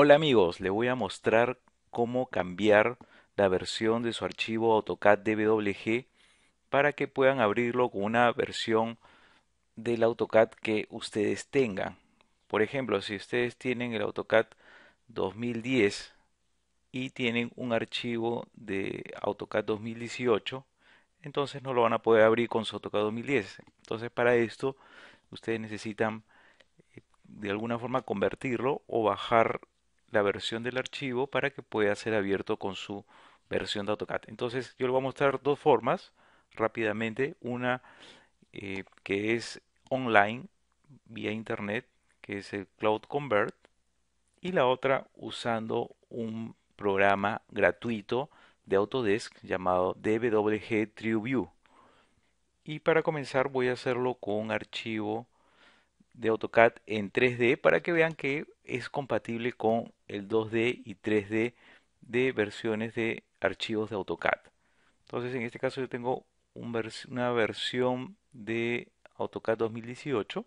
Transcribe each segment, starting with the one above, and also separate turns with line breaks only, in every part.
Hola amigos, les voy a mostrar cómo cambiar la versión de su archivo AutoCAD DWG para que puedan abrirlo con una versión del AutoCAD que ustedes tengan. Por ejemplo, si ustedes tienen el AutoCAD 2010 y tienen un archivo de AutoCAD 2018, entonces no lo van a poder abrir con su AutoCAD 2010. Entonces para esto ustedes necesitan eh, de alguna forma convertirlo o bajar la versión del archivo para que pueda ser abierto con su versión de AutoCAD. Entonces yo le voy a mostrar dos formas rápidamente. Una eh, que es online vía internet, que es el Cloud Convert, y la otra usando un programa gratuito de Autodesk llamado DWG TrueView. Y para comenzar voy a hacerlo con un archivo de AutoCAD en 3D para que vean que es compatible con el 2D y 3D de versiones de archivos de AutoCAD. Entonces en este caso yo tengo una versión de AutoCAD 2018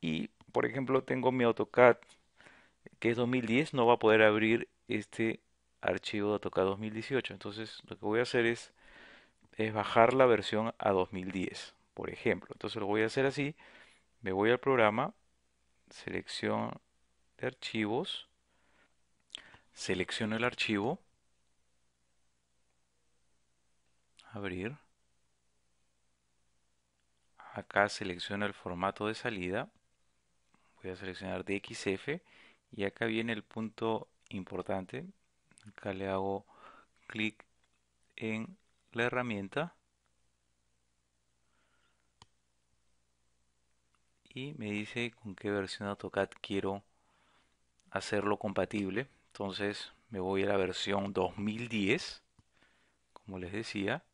y por ejemplo tengo mi AutoCAD que es 2010 no va a poder abrir este archivo de AutoCAD 2018 entonces lo que voy a hacer es bajar la versión a 2010 por ejemplo entonces lo voy a hacer así me voy al programa, selección de archivos, selecciono el archivo, abrir, acá selecciono el formato de salida, voy a seleccionar DXF y acá viene el punto importante, acá le hago clic en la herramienta Y me dice con qué versión de AutoCAD quiero hacerlo compatible. Entonces me voy a la versión 2010, como les decía,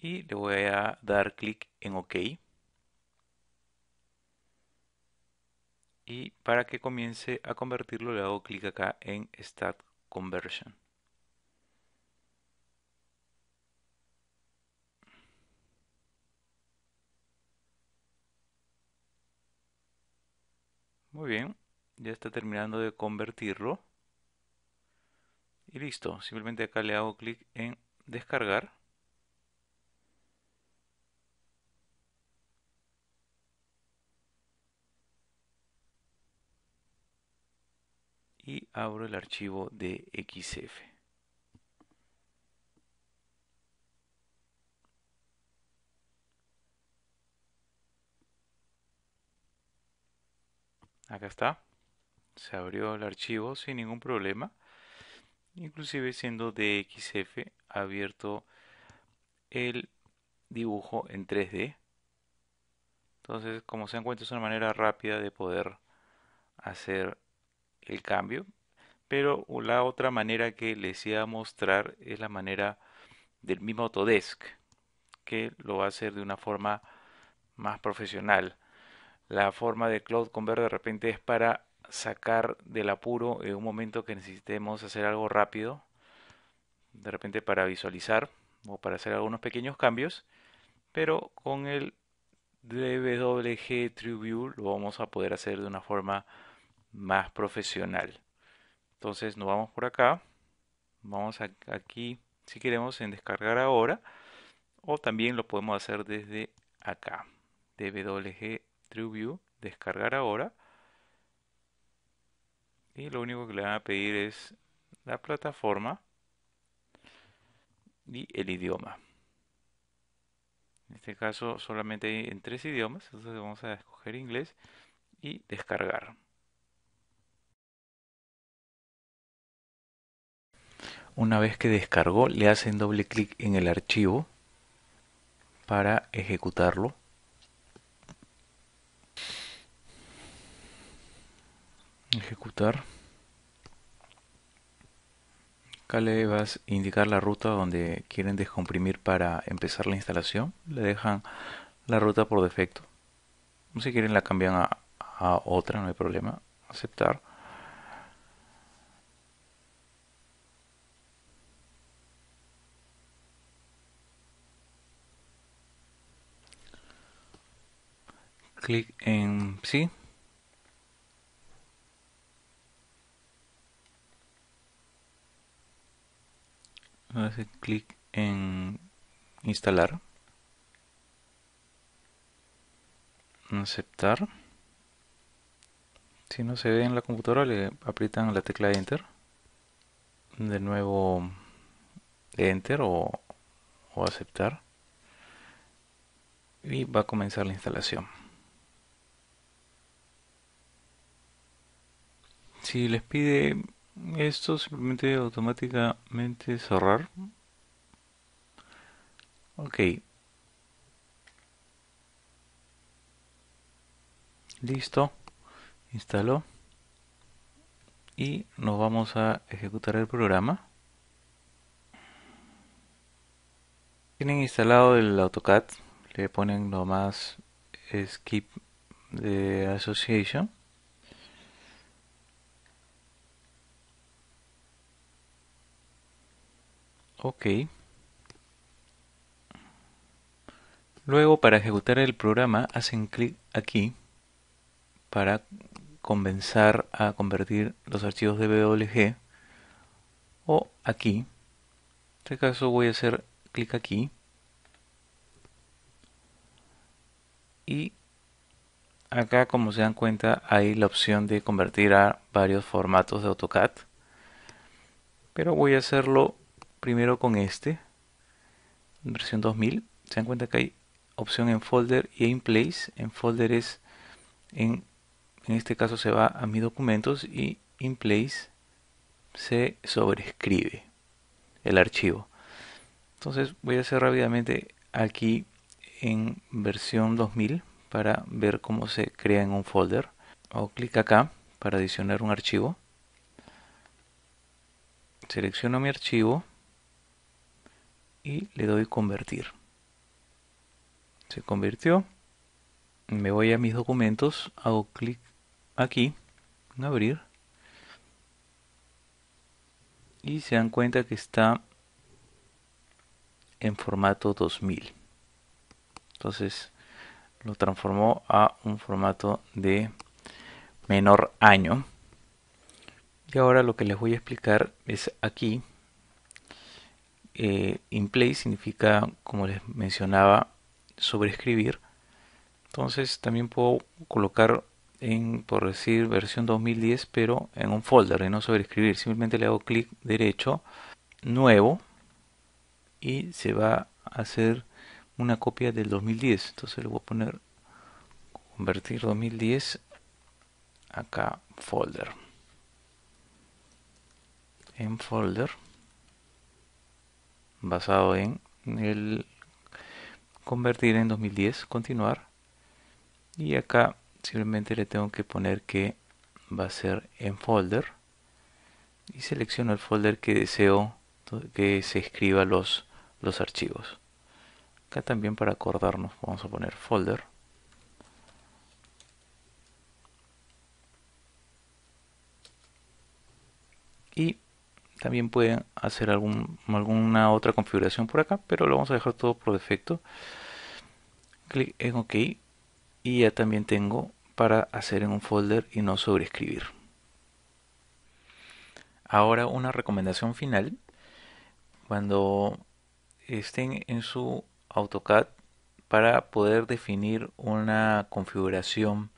y le voy a dar clic en OK. Y para que comience a convertirlo le hago clic acá en Start Conversion. Muy bien, ya está terminando de convertirlo. Y listo, simplemente acá le hago clic en descargar. Y abro el archivo de XF. Acá está. Se abrió el archivo sin ningún problema. Inclusive siendo DXF abierto el dibujo en 3D. Entonces, como se dan cuenta, es una manera rápida de poder hacer el cambio. Pero la otra manera que les iba a mostrar es la manera del mismo Autodesk, que lo va a hacer de una forma más profesional la forma de Cloud Convert de repente es para sacar del apuro en eh, un momento que necesitemos hacer algo rápido, de repente para visualizar o para hacer algunos pequeños cambios, pero con el DWG TrueView lo vamos a poder hacer de una forma más profesional. Entonces nos vamos por acá, vamos aquí si queremos en descargar ahora o también lo podemos hacer desde acá, DWG TrueView, descargar ahora. Y lo único que le van a pedir es la plataforma y el idioma. En este caso solamente hay en tres idiomas, entonces vamos a escoger inglés y descargar. Una vez que descargó, le hacen doble clic en el archivo para ejecutarlo. ejecutar acá le vas a indicar la ruta donde quieren descomprimir para empezar la instalación le dejan la ruta por defecto si quieren la cambian a, a otra no hay problema aceptar clic en sí hace clic en instalar aceptar si no se ve en la computadora le aprietan la tecla enter de nuevo enter o, o aceptar y va a comenzar la instalación si les pide esto simplemente automáticamente cerrar ok listo instaló y nos vamos a ejecutar el programa tienen instalado el AutoCAD le ponen nomás skip de association Ok. Luego para ejecutar el programa hacen clic aquí para comenzar a convertir los archivos de WG o aquí. En este caso voy a hacer clic aquí y acá como se dan cuenta hay la opción de convertir a varios formatos de AutoCAD pero voy a hacerlo primero con este, versión 2000, se dan cuenta que hay opción en folder y en place. En folder es, en, este caso se va a mis documentos y in place se sobrescribe el archivo. Entonces voy a hacer rápidamente aquí en versión 2000 para ver cómo se crea en un folder. Hago clic acá para adicionar un archivo. Selecciono mi archivo y le doy convertir. Se convirtió. Me voy a mis documentos, hago clic aquí, en abrir. Y se dan cuenta que está en formato 2000. Entonces lo transformó a un formato de menor año. Y ahora lo que les voy a explicar es aquí eh, in play significa, como les mencionaba, sobreescribir. Entonces también puedo colocar en, por decir, versión 2010, pero en un folder y no sobreescribir. Simplemente le hago clic derecho, nuevo, y se va a hacer una copia del 2010. Entonces le voy a poner convertir 2010 acá folder. En folder basado en el convertir en 2010, continuar. Y acá simplemente le tengo que poner que va a ser en folder. Y selecciono el folder que deseo que se escriba los, los archivos. Acá también para acordarnos vamos a poner folder. Y también pueden hacer algún, alguna otra configuración por acá, pero lo vamos a dejar todo por defecto. Clic en OK y ya también tengo para hacer en un folder y no sobreescribir. Ahora una recomendación final. Cuando estén en su AutoCAD para poder definir una configuración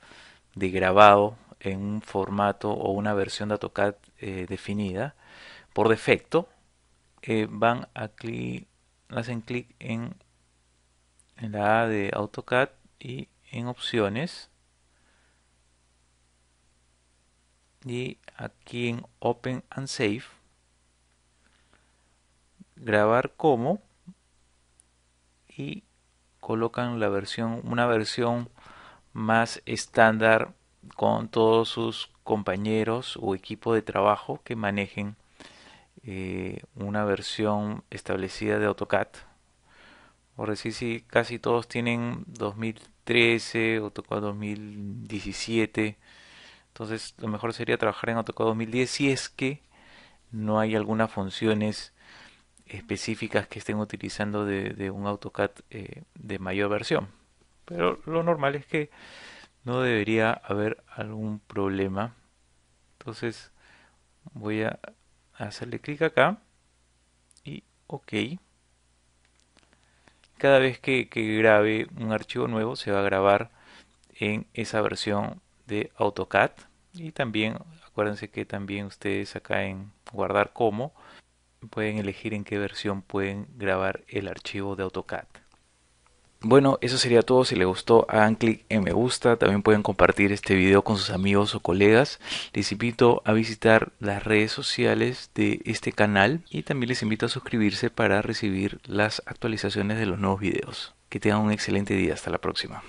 de grabado en un formato o una versión de AutoCAD eh, definida, por defecto eh, van a clic, hacen clic en, la A de AutoCAD y en opciones y aquí en Open and Save grabar como y colocan la versión una versión más estándar con todos sus compañeros o equipo de trabajo que manejen eh, una versión establecida de AutoCAD. Por decir si casi todos tienen 2013, AutoCAD 2017. Entonces lo mejor sería trabajar en AutoCAD 2010 si es que no hay algunas funciones específicas que estén utilizando de, un AutoCAD eh, de mayor versión. Pero lo normal es que no debería haber algún problema. Entonces voy a hacerle clic acá y ok cada vez que, grabe un archivo nuevo se va a grabar en esa versión de AutoCAD y también acuérdense que también ustedes acá en guardar como pueden elegir en qué versión pueden grabar el archivo de AutoCAD bueno, eso sería todo. Si les gustó, hagan clic en me gusta. También pueden compartir este video con sus amigos o colegas. Les invito a visitar las redes sociales de este canal y también les invito a suscribirse para recibir las actualizaciones de los nuevos videos. Que tengan un excelente día. Hasta la próxima.